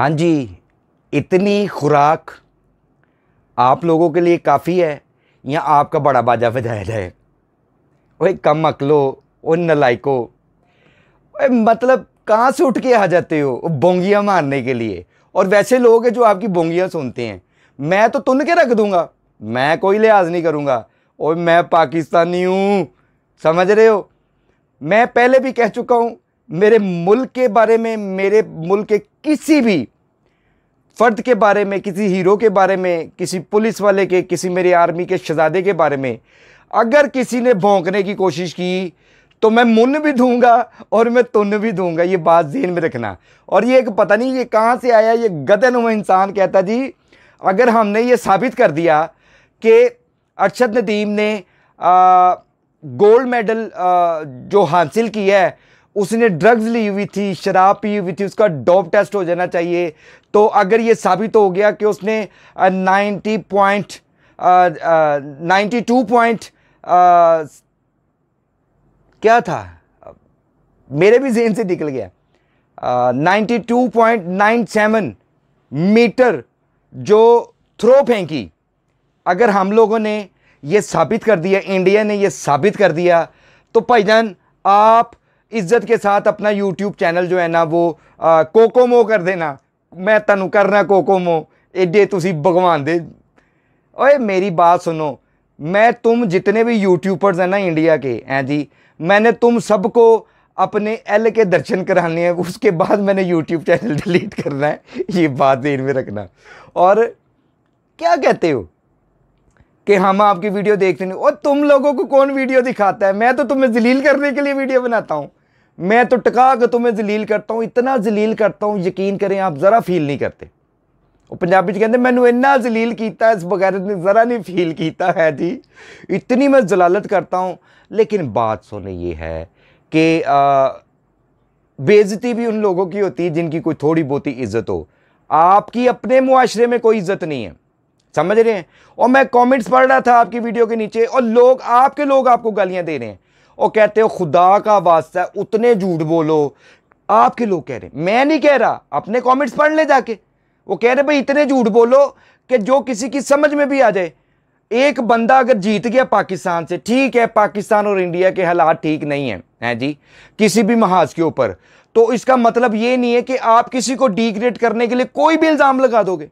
हाँ जी इतनी खुराक आप लोगों के लिए काफ़ी है या आपका बड़ा बाजा बजाया जाए ओए कम अकलो ओ नलायको मतलब कहाँ से उठ के आ जाते हो बोंगियाँ मारने के लिए और वैसे लोग हैं जो आपकी बोंगियाँ सुनते हैं मैं तो तुन के रख दूंगा मैं कोई लिहाज नहीं करूँगा और मैं पाकिस्तानी हूँ समझ रहे हो मैं पहले भी कह चुका हूँ मेरे मुल्क के बारे में मेरे मुल्क के किसी भी फ़र्द के बारे में किसी हीरो के बारे में किसी पुलिस वाले के किसी मेरे आर्मी के शहजादे के बारे में अगर किसी ने भोंकने की कोशिश की तो मैं मुन भी दूंगा और मैं तुन भी दूंगा ये बात जेहन में रखना और ये एक पता नहीं ये कहाँ से आया ये गदन हुआ इंसान कहता जी अगर हमने ये साबित कर दिया कि अरशद नदीम ने गोल्ड मेडल आ, जो हासिल किया है उसने ड्रग्स ली हुई थी शराब पी हुई थी उसका डॉप टेस्ट हो जाना चाहिए तो अगर ये साबित हो गया कि उसने ninety point ninety two point क्या था मेरे भी जेन से निकल गया ninety two point nine seven metre जो थ्रो फेंकी अगर हम लोगों ने ये साबित कर दिया इंडिया ने ये साबित कर दिया तो भाईजान आप इज्जत के साथ अपना यूट्यूब चैनल जो है ना वो आ, कोकोमो कर देना मैं तनु करना कोकोमो एडे तुम भगवान दे ओए मेरी बात सुनो मैं तुम जितने भी यूट्यूबर्स हैं ना इंडिया के हैं जी मैंने तुम सबको अपने एल के दर्शन कराने हैं उसके बाद मैंने यूट्यूब चैनल डिलीट करना है ये बात देर में रखना और क्या कहते हो कि हम आपकी वीडियो देखते नहीं और तुम लोगों को कौन वीडियो दिखाता है मैं तो तुम्हें जलील करने के लिए वीडियो बनाता हूँ मैं तो टका के तुम्हें जलील करता हूँ इतना जलील करता हूँ यकीन करें आप ज़रा फील नहीं करते पंजाबी कहते मैं इन्ना जलील किया इस बगैरत ने ज़रा नहीं फील किया है जी इतनी मैं जलालत करता हूँ लेकिन बात सुने ये है कि बेज़ती भी उन लोगों की होती है जिनकी कोई थोड़ी बहुत ही इज़्ज़त हो आपकी अपने मुआरे में कोई इज़्ज़त नहीं है समझ रहे हैं और मैं कमेंट्स पढ़ रहा था आपकी वीडियो के नीचे और लोग आपके लोग आपको गालियां दे रहे हैं और कहते हो खुदा का वास्ता उतने झूठ बोलो आपके लोग कह रहे मैं नहीं कह रहा अपने कमेंट्स पढ़ ले जाके वो कह रहे भाई इतने झूठ बोलो कि जो किसी की समझ में भी आ जाए एक बंदा अगर जीत गया पाकिस्तान से ठीक है पाकिस्तान और इंडिया के हालात ठीक नहीं है हैं जी किसी भी महाज के ऊपर तो इसका मतलब ये नहीं है कि आप किसी को डिग्रेड करने के लिए कोई भी इल्ज़ाम लगा दोगे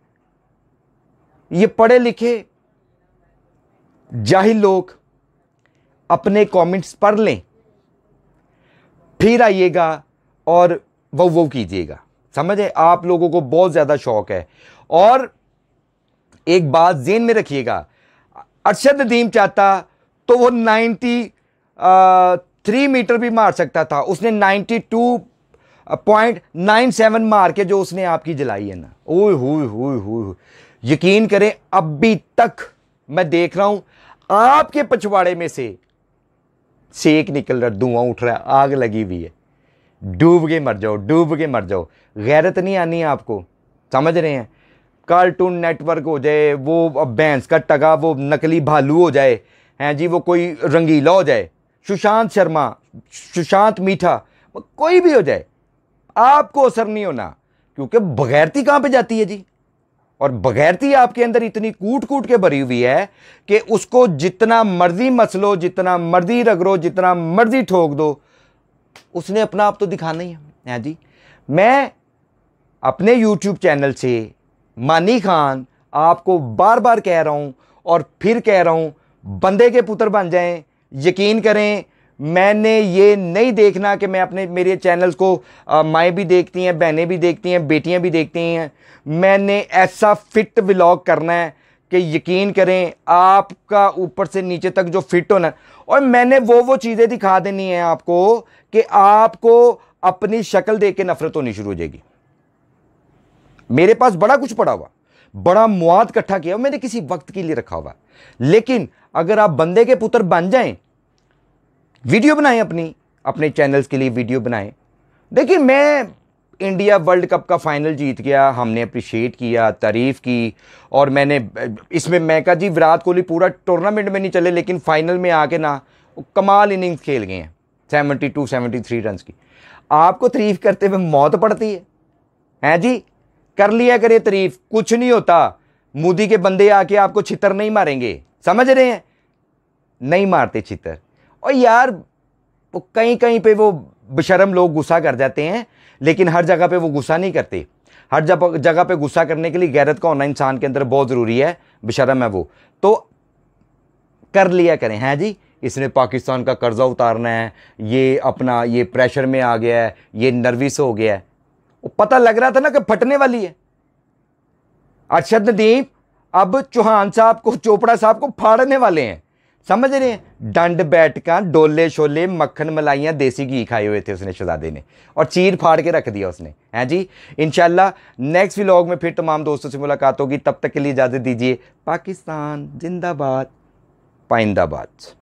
ये पढ़े लिखे जाहिल लोग अपने कमेंट्स पढ़ लें फिर आइएगा और वो वो कीजिएगा समझे आप लोगों को बहुत ज़्यादा शौक है और एक बात जेन में रखिएगा अरशद नदीम चाहता तो वो 93 मीटर भी मार सकता था उसने टू पॉइंट नाइन सेवन मार के जो उसने आपकी जलाई है ना ओए हुए हुए हुए यकीन करें अभी तक मैं देख रहा हूं आपके पछवाड़े में से सेक निकल रहा धुआं उठ रहा है आग लगी हुई है डूब के मर जाओ डूब के मर जाओ गैरत नहीं आनी है आपको समझ रहे हैं कार्टून नेटवर्क हो जाए वो बैंस का टगा वो नकली भालू हो जाए हैं जी वो कोई रंगीला हो जाए सुशांत शर्मा सुशांत मीठा कोई भी हो जाए आपको असर नहीं होना क्योंकि बगैरती कहाँ पे जाती है जी और बगैरती आपके अंदर इतनी कूट कूट के भरी हुई है कि उसको जितना मर्जी मसलो जितना मर्जी रगड़ो जितना मर्जी ठोक दो उसने अपना आप तो दिखाना ही है हाँ जी मैं अपने यूट्यूब चैनल से मानी खान आपको बार बार कह रहा हूँ और फिर कह रहा हूँ बंदे के पुत्र बन जाएं यकीन करें मैंने ये नहीं देखना कि मैं अपने मेरे चैनल्स को माएँ भी देखती हैं बहनें भी देखती हैं बेटियां भी देखती हैं मैंने ऐसा फिट ब्लॉग करना है कि यकीन करें आपका ऊपर से नीचे तक जो फिट होना और मैंने वो वो चीज़ें दिखा देनी है आपको कि आपको अपनी शक्ल देख के नफरत होनी शुरू हो जाएगी मेरे पास बड़ा कुछ पड़ा हुआ बड़ा मुआद इकट्ठा किया मैंने किसी वक्त के लिए रखा हुआ लेकिन अगर आप बंदे के पुत्र बन जाएं वीडियो बनाएं अपनी अपने चैनल्स के लिए वीडियो बनाएं देखिए मैं इंडिया वर्ल्ड कप का फाइनल जीत गया हमने अप्रिशिएट किया तारीफ़ की और मैंने इसमें मैं कहा जी विराट कोहली पूरा टूर्नामेंट में नहीं चले लेकिन फाइनल में आके ना कमाल इनिंग्स खेल गए हैं seventy two seventy three run की आपको तारीफ़ करते हुए मौत पड़ती है हैं जी कर लिया करे तारीफ़ कुछ नहीं होता मोदी के बंदे आके आपको छितर नहीं मारेंगे समझ रहे हैं नहीं मारते छितर और यार वो कहीं कहीं पे वो बेशरम लोग गुस्सा कर जाते हैं लेकिन हर जगह पे वो गुस्सा नहीं करते हर जगह पे गुस्सा करने के लिए गैरत का होना इंसान के अंदर बहुत ज़रूरी है बेशरम है वो तो कर लिया करें हैं जी इसने पाकिस्तान का कर्ज़ा उतारना है ये अपना ये प्रेशर में आ गया है ये नर्वस हो गया है वो पता लग रहा था ना कि फटने वाली है अरशद नदीम अब चौहान साहब को चोपड़ा साहब को फाड़ने वाले हैं समझ रहे हैं डंड बैठक डोले शोले मक्खन मलाइयाँ देसी घी खाए हुए थे उसने शहजादे ने और चीर फाड़ के रख दिया उसने हैं जी इनशाला नेक्स्ट व्लॉग में फिर तमाम दोस्तों से मुलाकात होगी तब तक के लिए इजाज़त दीजिए पाकिस्तान जिंदाबाद पाइंदाबाद